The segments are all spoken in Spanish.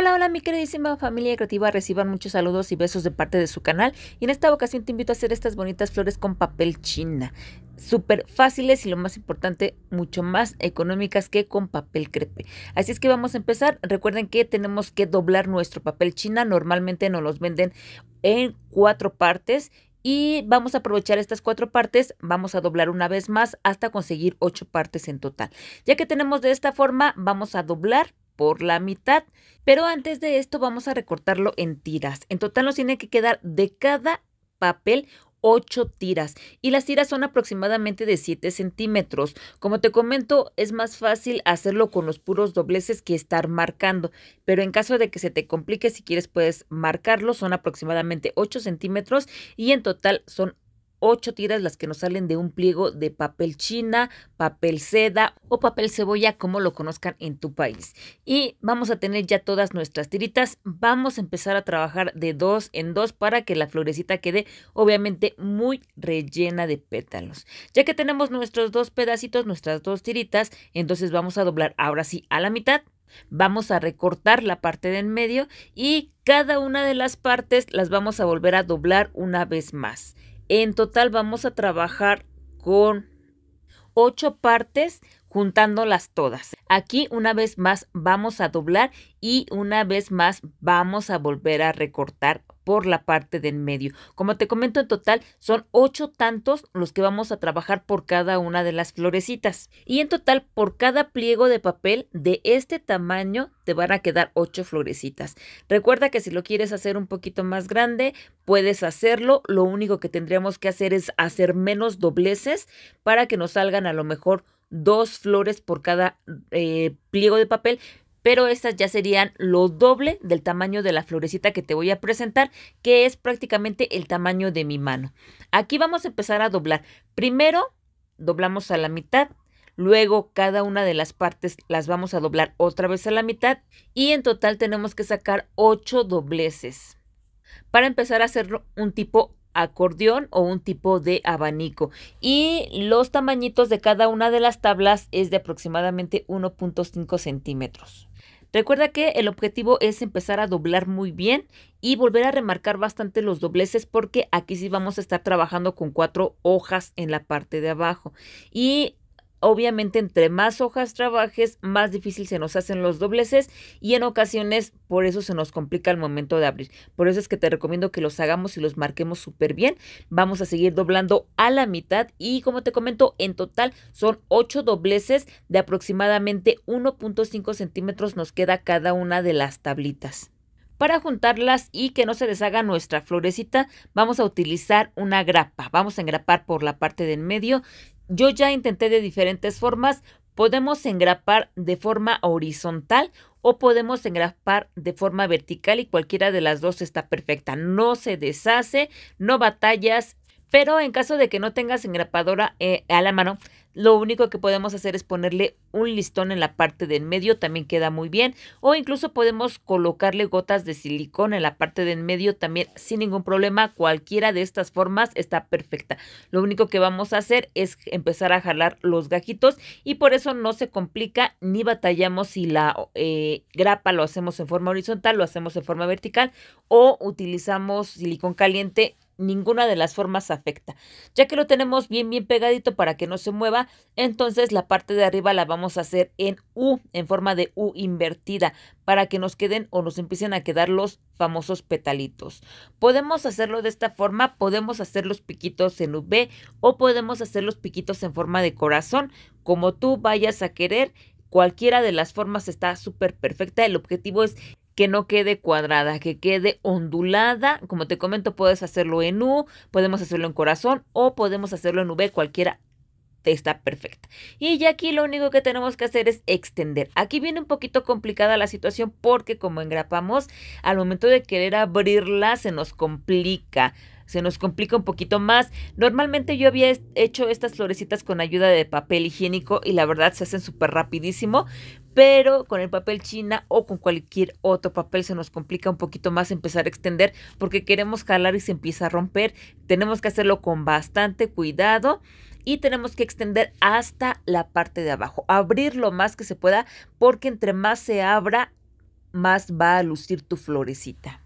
Hola, hola mi queridísima familia creativa, reciban muchos saludos y besos de parte de su canal y en esta ocasión te invito a hacer estas bonitas flores con papel china, súper fáciles y lo más importante, mucho más económicas que con papel crepe. Así es que vamos a empezar, recuerden que tenemos que doblar nuestro papel china, normalmente nos los venden en cuatro partes y vamos a aprovechar estas cuatro partes, vamos a doblar una vez más hasta conseguir ocho partes en total. Ya que tenemos de esta forma, vamos a doblar por la mitad. Pero antes de esto vamos a recortarlo en tiras. En total nos tiene que quedar de cada papel 8 tiras y las tiras son aproximadamente de 7 centímetros. Como te comento, es más fácil hacerlo con los puros dobleces que estar marcando, pero en caso de que se te complique, si quieres puedes marcarlo, son aproximadamente 8 centímetros y en total son ocho tiras las que nos salen de un pliego de papel china, papel seda o papel cebolla, como lo conozcan en tu país. Y vamos a tener ya todas nuestras tiritas. Vamos a empezar a trabajar de dos en dos para que la florecita quede obviamente muy rellena de pétalos. Ya que tenemos nuestros dos pedacitos, nuestras dos tiritas, entonces vamos a doblar ahora sí a la mitad Vamos a recortar la parte de en medio y cada una de las partes las vamos a volver a doblar una vez más. En total vamos a trabajar con ocho partes juntándolas todas. Aquí una vez más vamos a doblar y una vez más vamos a volver a recortar por la parte de en medio. Como te comento en total son ocho tantos los que vamos a trabajar por cada una de las florecitas y en total por cada pliego de papel de este tamaño te van a quedar ocho florecitas. Recuerda que si lo quieres hacer un poquito más grande puedes hacerlo, lo único que tendríamos que hacer es hacer menos dobleces para que nos salgan a lo mejor dos flores por cada eh, pliego de papel, pero estas ya serían lo doble del tamaño de la florecita que te voy a presentar, que es prácticamente el tamaño de mi mano. Aquí vamos a empezar a doblar. Primero doblamos a la mitad, luego cada una de las partes las vamos a doblar otra vez a la mitad y en total tenemos que sacar ocho dobleces para empezar a hacer un tipo acordeón o un tipo de abanico. Y los tamañitos de cada una de las tablas es de aproximadamente 1.5 centímetros. Recuerda que el objetivo es empezar a doblar muy bien y volver a remarcar bastante los dobleces porque aquí sí vamos a estar trabajando con cuatro hojas en la parte de abajo. Y Obviamente, entre más hojas trabajes, más difícil se nos hacen los dobleces y en ocasiones por eso se nos complica el momento de abrir. Por eso es que te recomiendo que los hagamos y los marquemos súper bien. Vamos a seguir doblando a la mitad y como te comento, en total son 8 dobleces de aproximadamente 1.5 centímetros nos queda cada una de las tablitas. Para juntarlas y que no se deshaga nuestra florecita, vamos a utilizar una grapa. Vamos a engrapar por la parte de en medio yo ya intenté de diferentes formas. Podemos engrapar de forma horizontal o podemos engrapar de forma vertical y cualquiera de las dos está perfecta. No se deshace, no batallas, pero en caso de que no tengas engrapadora eh, a la mano, lo único que podemos hacer es ponerle un listón en la parte de en medio, también queda muy bien. O incluso podemos colocarle gotas de silicón en la parte de en medio también sin ningún problema. Cualquiera de estas formas está perfecta. Lo único que vamos a hacer es empezar a jalar los gajitos y por eso no se complica ni batallamos si la eh, grapa lo hacemos en forma horizontal, lo hacemos en forma vertical o utilizamos silicón caliente ninguna de las formas afecta. Ya que lo tenemos bien bien pegadito para que no se mueva, entonces la parte de arriba la vamos a hacer en U, en forma de U invertida, para que nos queden o nos empiecen a quedar los famosos petalitos. Podemos hacerlo de esta forma, podemos hacer los piquitos en V o podemos hacer los piquitos en forma de corazón, como tú vayas a querer. Cualquiera de las formas está súper perfecta. El objetivo es que no quede cuadrada, que quede ondulada. Como te comento, puedes hacerlo en U, podemos hacerlo en corazón o podemos hacerlo en V, cualquiera está perfecta. Y ya aquí lo único que tenemos que hacer es extender. Aquí viene un poquito complicada la situación porque como engrapamos, al momento de querer abrirla se nos complica. Se nos complica un poquito más. Normalmente yo había hecho estas florecitas con ayuda de papel higiénico y la verdad se hacen súper rapidísimo pero con el papel china o con cualquier otro papel se nos complica un poquito más empezar a extender porque queremos jalar y se empieza a romper. Tenemos que hacerlo con bastante cuidado y tenemos que extender hasta la parte de abajo, abrir lo más que se pueda porque entre más se abra, más va a lucir tu florecita.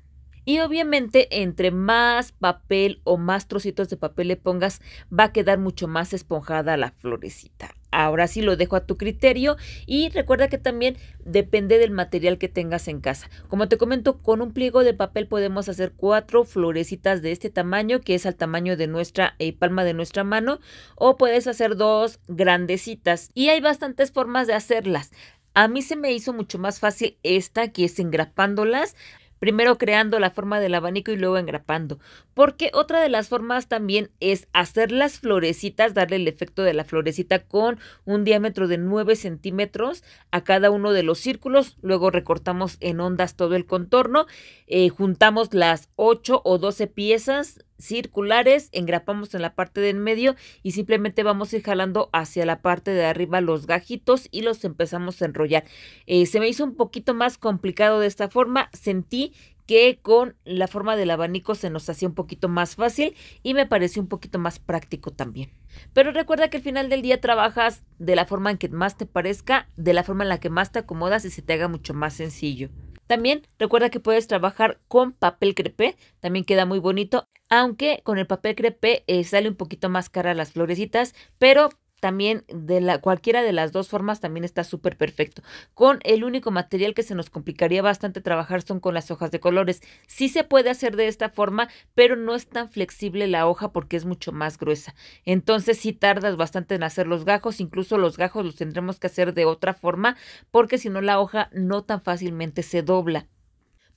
Y obviamente entre más papel o más trocitos de papel le pongas, va a quedar mucho más esponjada la florecita. Ahora sí lo dejo a tu criterio y recuerda que también depende del material que tengas en casa. Como te comento, con un pliego de papel podemos hacer cuatro florecitas de este tamaño, que es al tamaño de nuestra eh, palma de nuestra mano, o puedes hacer dos grandecitas. Y hay bastantes formas de hacerlas. A mí se me hizo mucho más fácil esta, que es engrapándolas primero creando la forma del abanico y luego engrapando porque otra de las formas también es hacer las florecitas, darle el efecto de la florecita con un diámetro de 9 centímetros a cada uno de los círculos, luego recortamos en ondas todo el contorno, eh, juntamos las 8 o 12 piezas circulares, engrapamos en la parte de en medio y simplemente vamos a ir jalando hacia la parte de arriba los gajitos y los empezamos a enrollar. Eh, se me hizo un poquito más complicado de esta forma, sentí que con la forma del abanico se nos hacía un poquito más fácil y me pareció un poquito más práctico también. Pero recuerda que al final del día trabajas de la forma en que más te parezca, de la forma en la que más te acomodas y se te haga mucho más sencillo. También recuerda que puedes trabajar con papel crepé, también queda muy bonito, aunque con el papel crepé eh, sale un poquito más cara las florecitas, pero también de la, cualquiera de las dos formas también está súper perfecto. Con el único material que se nos complicaría bastante trabajar son con las hojas de colores. Sí se puede hacer de esta forma, pero no es tan flexible la hoja porque es mucho más gruesa. Entonces sí tardas bastante en hacer los gajos, incluso los gajos los tendremos que hacer de otra forma porque si no la hoja no tan fácilmente se dobla.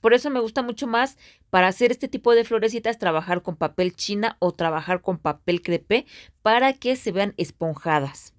Por eso me gusta mucho más para hacer este tipo de florecitas trabajar con papel china o trabajar con papel crepé para que se vean esponjadas.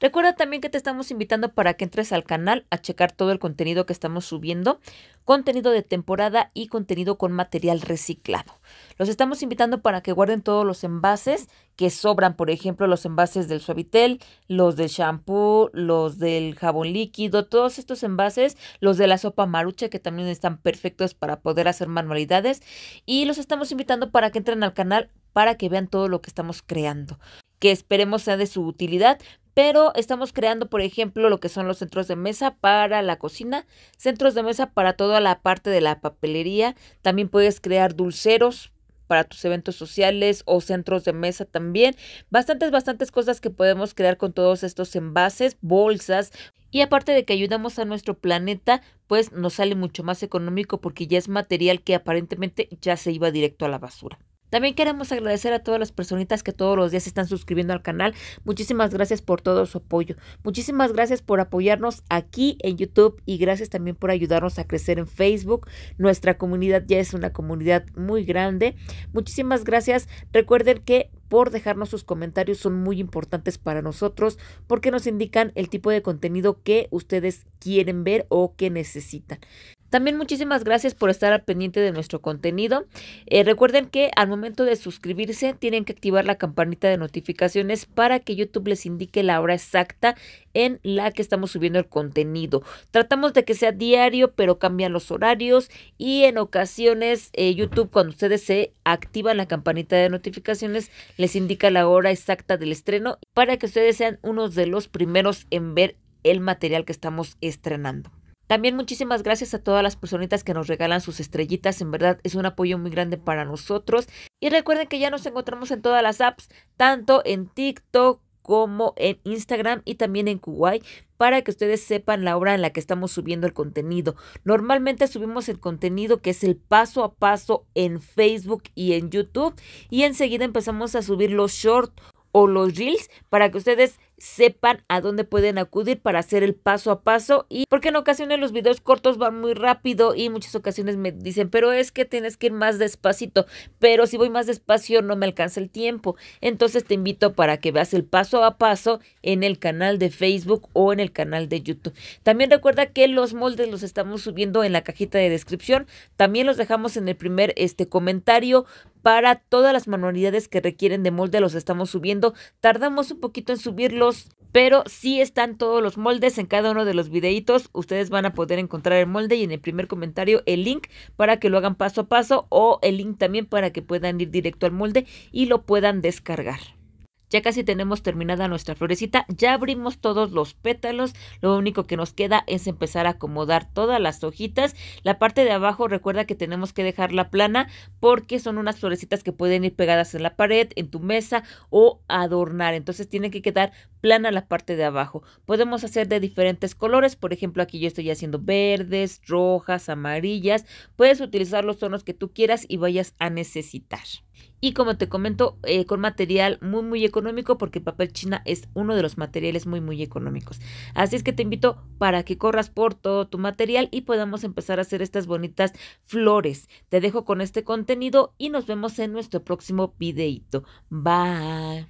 Recuerda también que te estamos invitando para que entres al canal a checar todo el contenido que estamos subiendo, contenido de temporada y contenido con material reciclado. Los estamos invitando para que guarden todos los envases que sobran, por ejemplo, los envases del suavitel, los del shampoo, los del jabón líquido, todos estos envases, los de la sopa marucha que también están perfectos para poder hacer manualidades y los estamos invitando para que entren al canal para que vean todo lo que estamos creando que esperemos sea de su utilidad, pero estamos creando, por ejemplo, lo que son los centros de mesa para la cocina, centros de mesa para toda la parte de la papelería, también puedes crear dulceros para tus eventos sociales o centros de mesa también. Bastantes, bastantes cosas que podemos crear con todos estos envases, bolsas. Y aparte de que ayudamos a nuestro planeta, pues nos sale mucho más económico porque ya es material que aparentemente ya se iba directo a la basura. También queremos agradecer a todas las personitas que todos los días están suscribiendo al canal. Muchísimas gracias por todo su apoyo. Muchísimas gracias por apoyarnos aquí en YouTube y gracias también por ayudarnos a crecer en Facebook. Nuestra comunidad ya es una comunidad muy grande. Muchísimas gracias. Recuerden que por dejarnos sus comentarios son muy importantes para nosotros porque nos indican el tipo de contenido que ustedes quieren ver o que necesitan. También muchísimas gracias por estar al pendiente de nuestro contenido. Eh, recuerden que al momento de suscribirse tienen que activar la campanita de notificaciones para que YouTube les indique la hora exacta en la que estamos subiendo el contenido. Tratamos de que sea diario, pero cambian los horarios y en ocasiones eh, YouTube cuando ustedes se activan la campanita de notificaciones les indica la hora exacta del estreno para que ustedes sean unos de los primeros en ver el material que estamos estrenando. También muchísimas gracias a todas las personitas que nos regalan sus estrellitas, en verdad es un apoyo muy grande para nosotros. Y recuerden que ya nos encontramos en todas las apps, tanto en TikTok como en Instagram y también en Kuwait para que ustedes sepan la hora en la que estamos subiendo el contenido. Normalmente subimos el contenido que es el paso a paso en Facebook y en YouTube y enseguida empezamos a subir los shorts o los reels para que ustedes sepan a dónde pueden acudir para hacer el paso a paso y porque en ocasiones los videos cortos van muy rápido y muchas ocasiones me dicen, pero es que tienes que ir más despacito, pero si voy más despacio no me alcanza el tiempo. Entonces te invito para que veas el paso a paso en el canal de Facebook o en el canal de YouTube. También recuerda que los moldes los estamos subiendo en la cajita de descripción, también los dejamos en el primer este comentario para todas las manualidades que requieren de molde los estamos subiendo. Tardamos un poquito en subirlos pero si están todos los moldes en cada uno de los videitos. Ustedes van a poder encontrar el molde y en el primer comentario el link para que lo hagan paso a paso o el link también para que puedan ir directo al molde y lo puedan descargar. Ya casi tenemos terminada nuestra florecita, ya abrimos todos los pétalos, lo único que nos queda es empezar a acomodar todas las hojitas. La parte de abajo recuerda que tenemos que dejarla plana porque son unas florecitas que pueden ir pegadas en la pared, en tu mesa o adornar. Entonces tiene que quedar plana la parte de abajo. Podemos hacer de diferentes colores, por ejemplo aquí yo estoy haciendo verdes, rojas, amarillas. Puedes utilizar los tonos que tú quieras y vayas a necesitar y como te comento, eh, con material muy muy económico porque papel china es uno de los materiales muy muy económicos. Así es que te invito para que corras por todo tu material y podamos empezar a hacer estas bonitas flores. Te dejo con este contenido y nos vemos en nuestro próximo videito. Bye.